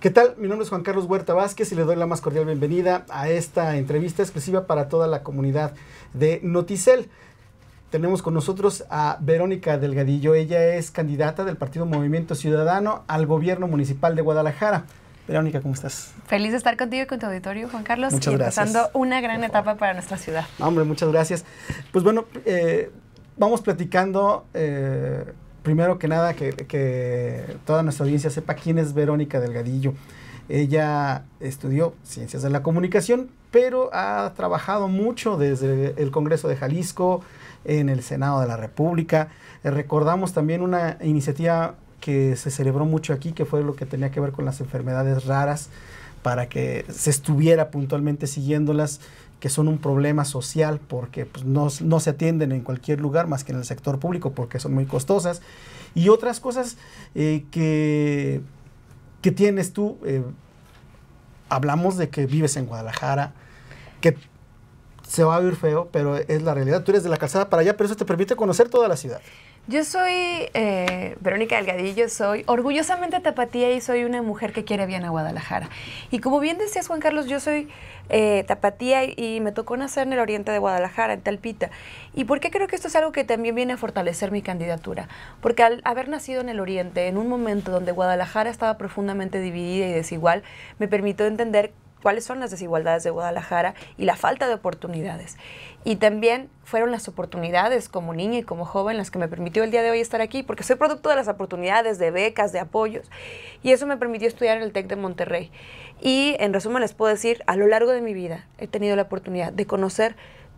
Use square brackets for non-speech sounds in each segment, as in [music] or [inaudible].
¿Qué tal? Mi nombre es Juan Carlos Huerta Vázquez y le doy la más cordial bienvenida a esta entrevista exclusiva para toda la comunidad de Noticel. Tenemos con nosotros a Verónica Delgadillo. Ella es candidata del Partido Movimiento Ciudadano al gobierno municipal de Guadalajara. Verónica, ¿cómo estás? Feliz de estar contigo y con tu auditorio, Juan Carlos. Muchas y gracias. una gran etapa para nuestra ciudad. hombre, muchas gracias. Pues bueno, eh, vamos platicando. Eh, primero que nada, que, toda nuestra audiencia sepa quién es Verónica Delgadillo. Ella estudió Ciencias de la Comunicación, pero ha trabajado mucho desde el Congreso de Jalisco, en el Senado de la República. Eh, recordamos también una iniciativa que se celebró mucho aquí, que fue lo que tenía que ver con las enfermedades raras para que se estuviera puntualmente siguiéndolas, que son un problema social porque pues, no, se atienden en cualquier lugar más que en el sector público porque son muy costosas. Y otras cosas eh, que, que, tienes tú, eh, hablamos de que vives en Guadalajara, que se va a oír feo, pero es la realidad. Tú eres de la calzada para allá, pero eso te permite conocer toda la ciudad. Yo soy eh, Verónica Delgadillo, soy orgullosamente tapatía y soy una mujer que quiere bien a Guadalajara. Y como bien decías, Juan Carlos, yo soy eh, tapatía y me tocó nacer en el oriente de Guadalajara, en Talpita. ¿Y por qué creo que esto es algo que también viene a fortalecer mi candidatura? Porque al haber nacido en el oriente, en un momento donde Guadalajara estaba profundamente dividida y desigual, me permitió entender cuáles son las desigualdades de Guadalajara y la falta de oportunidades. Y también fueron las oportunidades como niña y como joven las que me permitió el día de hoy estar aquí, porque soy producto de las oportunidades, de becas, de apoyos, y eso me permitió estudiar en el TEC de Monterrey. Y en resumen les puedo decir, a lo largo de mi vida he tenido la oportunidad de conocer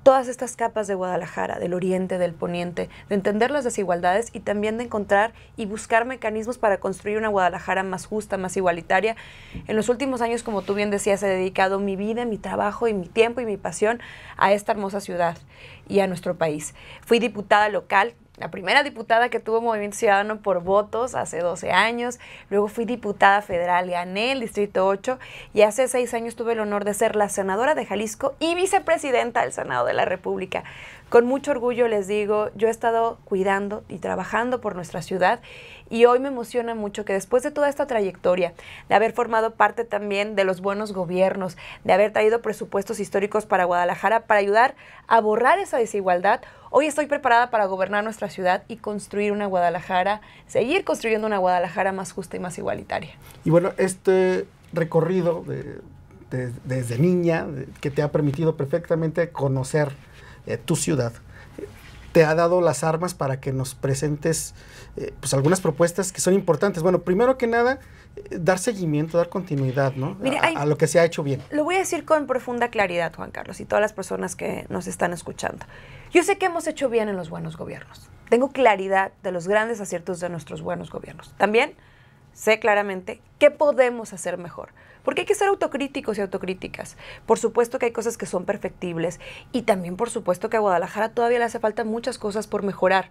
todas estas capas de Guadalajara, del oriente, del poniente, de entender las desigualdades y también de encontrar y buscar mecanismos para construir una Guadalajara más justa, más igualitaria. En los últimos años, como tú bien decías, he dedicado mi vida, mi trabajo y mi tiempo y mi pasión a esta hermosa ciudad y a nuestro país. Fui diputada local la primera diputada que tuvo Movimiento Ciudadano por votos hace 12 años, luego fui diputada federal, gané el Distrito 8 y hace seis años tuve el honor de ser la senadora de Jalisco y vicepresidenta del Senado de la República. Con mucho orgullo les digo, yo he estado cuidando y trabajando por nuestra ciudad y hoy me emociona mucho que después de toda esta trayectoria, de haber formado parte también de los buenos gobiernos, de haber traído presupuestos históricos para Guadalajara para ayudar a borrar esa desigualdad, hoy estoy preparada para gobernar nuestra ciudad y construir una Guadalajara, seguir construyendo una Guadalajara más justa y más igualitaria. Y bueno, este recorrido desde niña que te ha permitido perfectamente conocer eh, tu ciudad, te ha dado las armas para que nos presentes eh, pues algunas propuestas que son importantes. Bueno, primero que nada, eh, dar seguimiento, dar continuidad ¿no? a, lo que se ha hecho bien. Lo voy a decir con profunda claridad, Juan Carlos, y todas las personas que nos están escuchando. Yo sé que hemos hecho bien en los buenos gobiernos. Tengo claridad de los grandes aciertos de nuestros buenos gobiernos. También sé claramente qué podemos hacer mejor. Porque hay que ser autocríticos y autocríticas. Por supuesto que hay cosas que son perfectibles y también por supuesto que a Guadalajara todavía le hace falta muchas cosas por mejorar.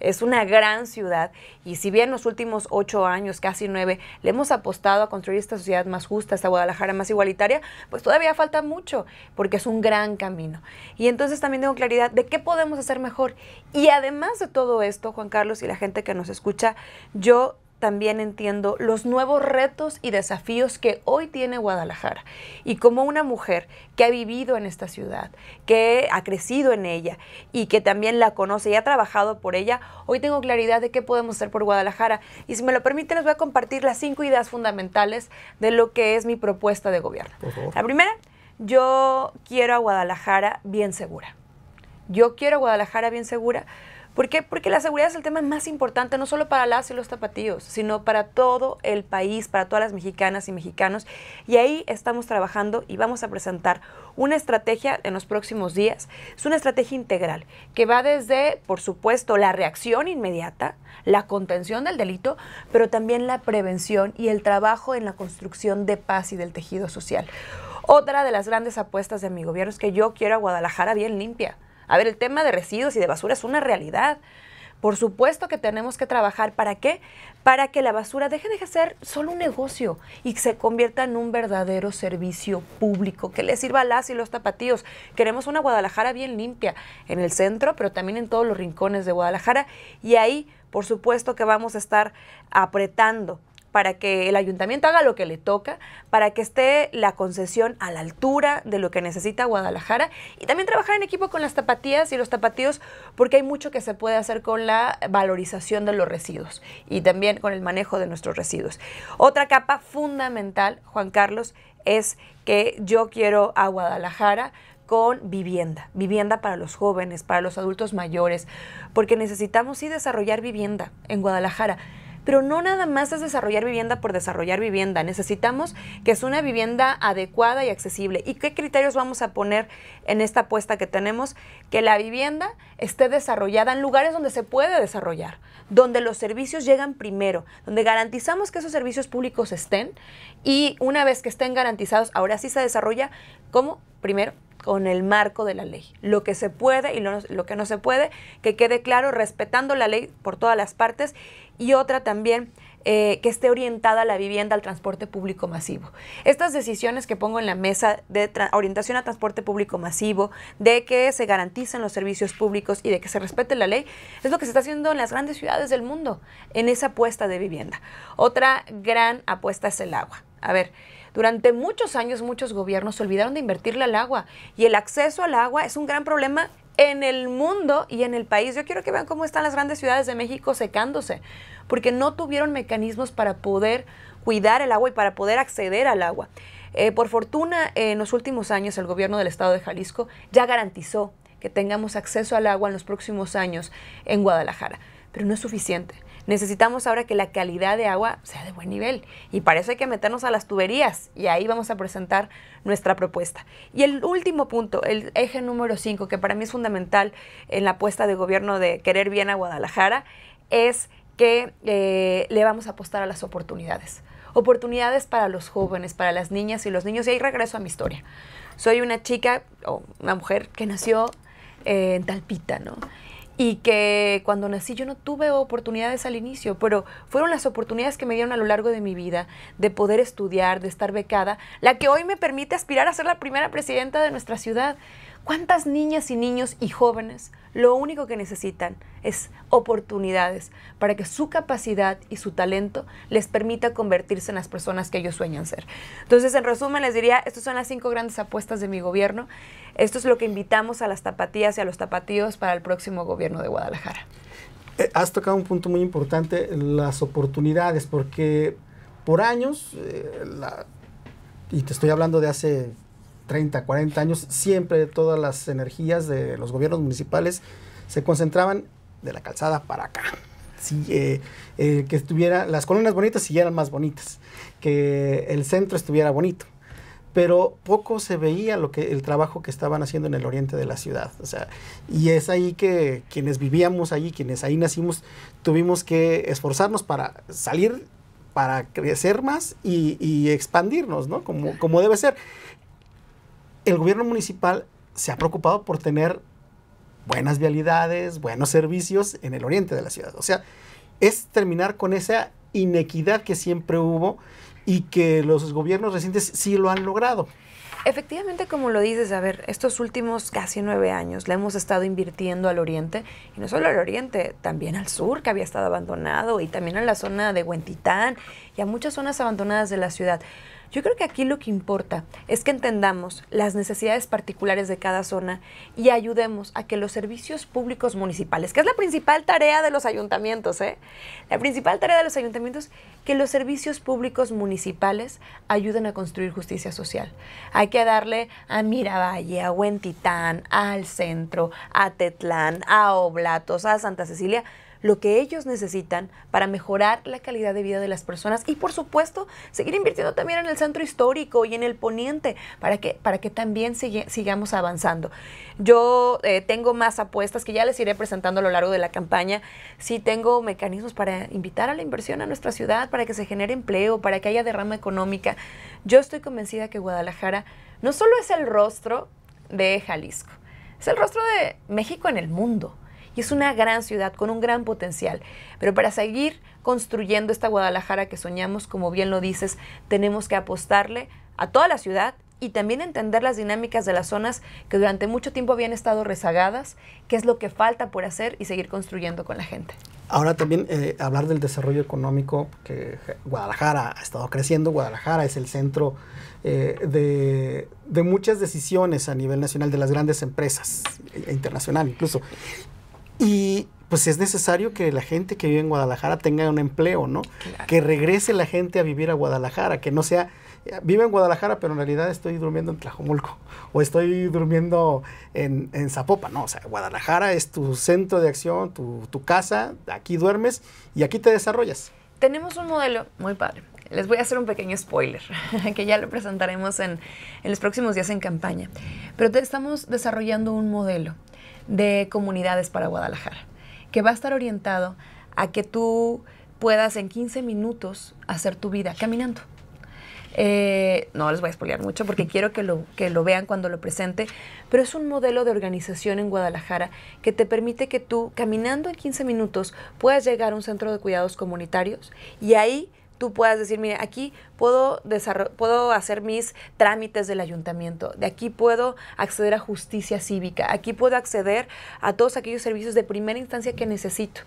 Es una gran ciudad y si bien los últimos ocho años, casi nueve, le hemos apostado a construir esta sociedad más justa, esta Guadalajara más igualitaria, pues todavía falta mucho porque es un gran camino. Y entonces también tengo claridad de qué podemos hacer mejor. Y además de todo esto, Juan Carlos y la gente que nos escucha, yo también entiendo los nuevos retos y desafíos que hoy tiene Guadalajara. Y como una mujer que ha vivido en esta ciudad, que ha crecido en ella y que también la conoce y ha trabajado por ella, hoy tengo claridad de qué podemos hacer por Guadalajara. Y si me lo permite, les voy a compartir las cinco ideas fundamentales de lo que es mi propuesta de gobierno. La primera, yo quiero a Guadalajara bien segura. Yo quiero a Guadalajara bien segura ¿Por qué? Porque la seguridad es el tema más importante, no solo para las y los tapatíos, sino para todo el país, para todas las mexicanas y mexicanos. Y ahí estamos trabajando y vamos a presentar una estrategia en los próximos días. Es una estrategia integral que va desde, por supuesto, la reacción inmediata, la contención del delito, pero también la prevención y el trabajo en la construcción de paz y del tejido social. Otra de las grandes apuestas de mi gobierno es que yo quiero a Guadalajara bien limpia. A ver, el tema de residuos y de basura es una realidad. Por supuesto que tenemos que trabajar. ¿Para qué? Para que la basura deje de ser solo un negocio y se convierta en un verdadero servicio público que le sirva a las y los tapatíos. Queremos una Guadalajara bien limpia en el centro, pero también en todos los rincones de Guadalajara. Y ahí, por supuesto que vamos a estar apretando para que el ayuntamiento haga lo que le toca, para que esté la concesión a la altura de lo que necesita Guadalajara y también trabajar en equipo con las tapatías y los tapatíos porque hay mucho que se puede hacer con la valorización de los residuos y también con el manejo de nuestros residuos. Otra capa fundamental, Juan Carlos, es que yo quiero a Guadalajara con vivienda, vivienda para los jóvenes, para los adultos mayores, porque necesitamos sí desarrollar vivienda en Guadalajara pero no nada más es desarrollar vivienda por desarrollar vivienda. Necesitamos que es una vivienda adecuada y accesible. ¿Y qué criterios vamos a poner en esta apuesta que tenemos? Que la vivienda esté desarrollada en lugares donde se puede desarrollar, donde los servicios llegan primero, donde garantizamos que esos servicios públicos estén y una vez que estén garantizados, ahora sí se desarrolla como primero con el marco de la ley. Lo que se puede y lo, que no se puede, que quede claro, respetando la ley por todas las partes. Y otra también, eh, que esté orientada a la vivienda, al transporte público masivo. Estas decisiones que pongo en la mesa de orientación a transporte público masivo, de que se garanticen los servicios públicos y de que se respete la ley, es lo que se está haciendo en las grandes ciudades del mundo, en esa apuesta de vivienda. Otra gran apuesta es el agua. A ver, durante muchos años muchos gobiernos se olvidaron de invertirle al agua y el acceso al agua es un gran problema en el mundo y en el país. Yo quiero que vean cómo están las grandes ciudades de México secándose, porque no tuvieron mecanismos para poder cuidar el agua y para poder acceder al agua. Eh, por fortuna, en los últimos años el gobierno del estado de Jalisco ya garantizó que tengamos acceso al agua en los próximos años en Guadalajara, pero no es suficiente. Necesitamos ahora que la calidad de agua sea de buen nivel y para eso hay que meternos a las tuberías y ahí vamos a presentar nuestra propuesta. Y el último punto, el eje número 5, que para mí es fundamental en la apuesta de gobierno de querer bien a Guadalajara, es que eh, le vamos a apostar a las oportunidades. Oportunidades para los jóvenes, para las niñas y los niños. Y ahí regreso a mi historia. Soy una chica o una mujer que nació eh, en Talpita, ¿no? y que cuando nací yo no tuve oportunidades al inicio, pero fueron las oportunidades que me dieron a lo largo de mi vida de poder estudiar, de estar becada, la que hoy me permite aspirar a ser la primera presidenta de nuestra ciudad. ¿Cuántas niñas y niños y jóvenes lo único que necesitan es oportunidades para que su capacidad y su talento les permita convertirse en las personas que ellos sueñan ser. Entonces, en resumen, les diría, estas son las cinco grandes apuestas de mi gobierno. Esto es lo que invitamos a las tapatías y a los tapatíos para el próximo gobierno de Guadalajara. Eh, has tocado un punto muy importante, las oportunidades, porque por años, eh, y te estoy hablando de hace 30, 40 años, siempre todas las energías de los gobiernos municipales se concentraban de la calzada para acá. Eh, eh, que estuviera, las colonias bonitas eran más bonitas, que el centro estuviera bonito. Pero poco se veía lo que, el trabajo que estaban haciendo en el oriente de la ciudad. O sea, y es ahí que quienes vivíamos allí, quienes ahí nacimos, tuvimos que esforzarnos para salir para crecer más y, expandirnos, ¿no? Como, como debe ser el gobierno municipal se ha preocupado por tener buenas vialidades, buenos servicios en el oriente de la ciudad. O sea, es terminar con esa inequidad que siempre hubo y que los gobiernos recientes sí lo han logrado. Efectivamente, como lo dices, a ver, estos últimos casi nueve años le hemos estado invirtiendo al oriente, y no solo al oriente, también al sur, que había estado abandonado, y también a la zona de Huentitán, y a muchas zonas abandonadas de la ciudad. Yo creo que aquí lo que importa es que entendamos las necesidades particulares de cada zona y ayudemos a que los servicios públicos municipales, que es la principal tarea de los ayuntamientos, ¿eh? la principal tarea de los ayuntamientos, que los servicios públicos municipales ayuden a construir justicia social. Hay que darle a Miravalle, a Huentitán, al centro, a Tetlán, a Oblatos, a Santa Cecilia, lo que ellos necesitan para mejorar la calidad de vida de las personas y por supuesto seguir invirtiendo también en el centro histórico y en el poniente para que, para que también sigamos avanzando. Yo eh, tengo más apuestas que ya les iré presentando a lo largo de la campaña. Sí tengo mecanismos para invitar a la inversión a nuestra ciudad, para que se genere empleo, para que haya derrama económica. Yo estoy convencida que Guadalajara no solo es el rostro de Jalisco, es el rostro de México en el mundo. Y es una gran ciudad con un gran potencial. Pero para seguir construyendo esta Guadalajara que soñamos, como bien lo dices, tenemos que apostarle a toda la ciudad y también entender las dinámicas de las zonas que durante mucho tiempo habían estado rezagadas, qué es lo que falta por hacer y seguir construyendo con la gente. Ahora también eh, hablar del desarrollo económico, que Guadalajara ha estado creciendo, Guadalajara es el centro eh, de, de, muchas decisiones a nivel nacional de las grandes empresas e internacional incluso. Y pues es necesario que la gente que vive en Guadalajara tenga un empleo, ¿no? Que regrese la gente a vivir a Guadalajara, que no sea, vive en Guadalajara, pero en realidad estoy durmiendo en Tlajomulco [laughs] o estoy durmiendo en, Zapopa, ¿no? O sea, Guadalajara es tu centro de acción, tu, casa, aquí duermes y aquí te desarrollas. Tenemos un modelo muy padre. Les voy a hacer un pequeño spoiler, [laughs] que ya lo presentaremos en, en los próximos días en campaña. Pero te, estamos desarrollando un modelo de comunidades para Guadalajara, que va a estar orientado a que tú puedas en 15 minutos hacer tu vida caminando. Eh, no les voy a spoilear mucho porque [laughs] quiero que lo, que lo vean cuando lo presente, pero es un modelo de organización en Guadalajara que te permite que tú, caminando en 15 minutos, puedas llegar a un centro de cuidados comunitarios y ahí tú puedas decir, mire, aquí puedo, puedo hacer mis trámites del ayuntamiento, de aquí puedo acceder a justicia cívica, aquí puedo acceder a todos aquellos servicios de primera instancia que necesito.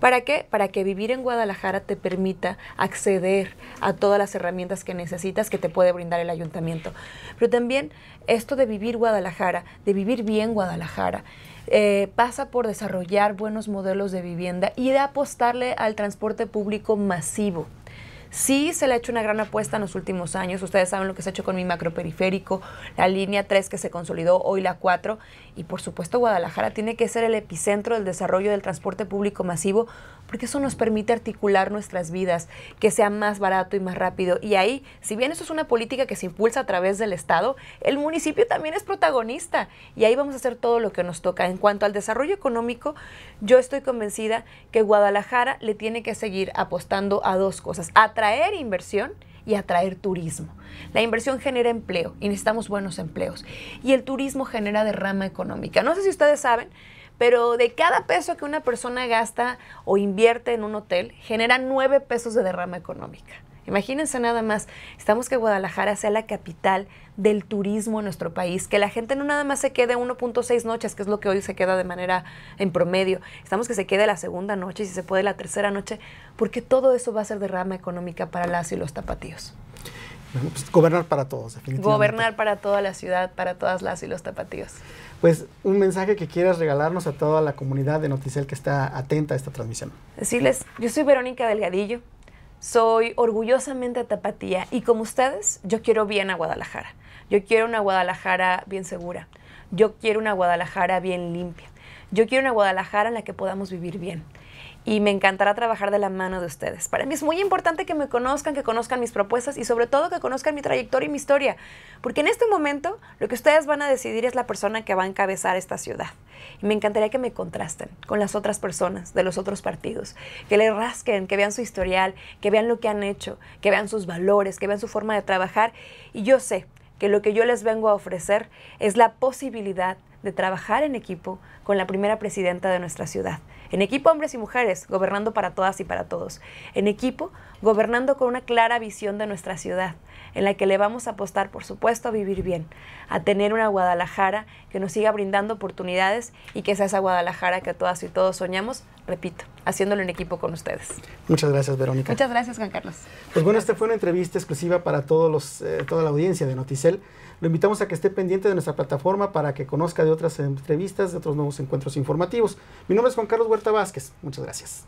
¿Para qué? Para que vivir en Guadalajara te permita acceder a todas las herramientas que necesitas que te puede brindar el ayuntamiento. Pero también esto de vivir Guadalajara, de vivir bien Guadalajara, eh, pasa por desarrollar buenos modelos de vivienda y de apostarle al transporte público masivo. Sí se le ha hecho una gran apuesta en los últimos años. Ustedes saben lo que se ha hecho con mi macroperiférico, la línea 3 que se consolidó, hoy la 4. Y por supuesto Guadalajara tiene que ser el epicentro del desarrollo del transporte público masivo porque eso nos permite articular nuestras vidas, que sea más barato y más rápido. Y ahí, si bien eso es una política que se impulsa a través del Estado, el municipio también es protagonista y ahí vamos a hacer todo lo que nos toca. En cuanto al desarrollo económico, yo estoy convencida que Guadalajara le tiene que seguir apostando a dos cosas, atraer inversión y atraer turismo. La inversión genera empleo y necesitamos buenos empleos. Y el turismo genera derrama económica. No sé si ustedes saben pero de cada peso que una persona gasta o invierte en un hotel, genera nueve pesos de derrama económica. Imagínense nada más, estamos que Guadalajara sea la capital del turismo en nuestro país, que la gente no nada más se quede 1.6 noches, que es lo que hoy se queda de manera en promedio, estamos que se quede la segunda noche, si se puede la tercera noche, porque todo eso va a ser derrama económica para las y los tapatíos. Pues, gobernar para todos, definitivamente. Gobernar para toda la ciudad, para todas las y los tapatíos pues un mensaje que quieras regalarnos a toda la comunidad de noticial que está atenta a esta transmisión. Decirles, yo soy Verónica Delgadillo, soy orgullosamente tapatía y como ustedes, yo quiero bien a Guadalajara. Yo quiero una Guadalajara bien segura. Yo quiero una Guadalajara bien limpia. Yo quiero una Guadalajara en la que podamos vivir bien y me encantará trabajar de la mano de ustedes. Para mí es muy importante que me conozcan, que conozcan mis propuestas y sobre todo que conozcan mi trayectoria y mi historia, porque en este momento lo que ustedes van a decidir es la persona que va a encabezar esta ciudad. Y me encantaría que me contrasten con las otras personas de los otros partidos, que le rasquen, que vean su historial, que vean lo que han hecho, que vean sus valores, que vean su forma de trabajar. Y yo sé que lo que yo les vengo a ofrecer es la posibilidad de trabajar en equipo con la primera presidenta de nuestra ciudad. En equipo, hombres y mujeres, gobernando para todas y para todos. En equipo, gobernando con una clara visión de nuestra ciudad en la que le vamos a apostar, por supuesto, a vivir bien, a tener una Guadalajara que nos siga brindando oportunidades y que sea esa Guadalajara que a todas y todos soñamos, repito, haciéndolo en equipo con ustedes. Muchas gracias, Verónica. Muchas gracias, Juan Carlos. Pues bueno, esta fue una entrevista exclusiva para todos los, eh, toda la audiencia de Noticel. Lo invitamos a que esté pendiente de nuestra plataforma para que conozca de otras entrevistas, de otros nuevos encuentros informativos. Mi nombre es Juan Carlos Huerta Vázquez. Muchas gracias.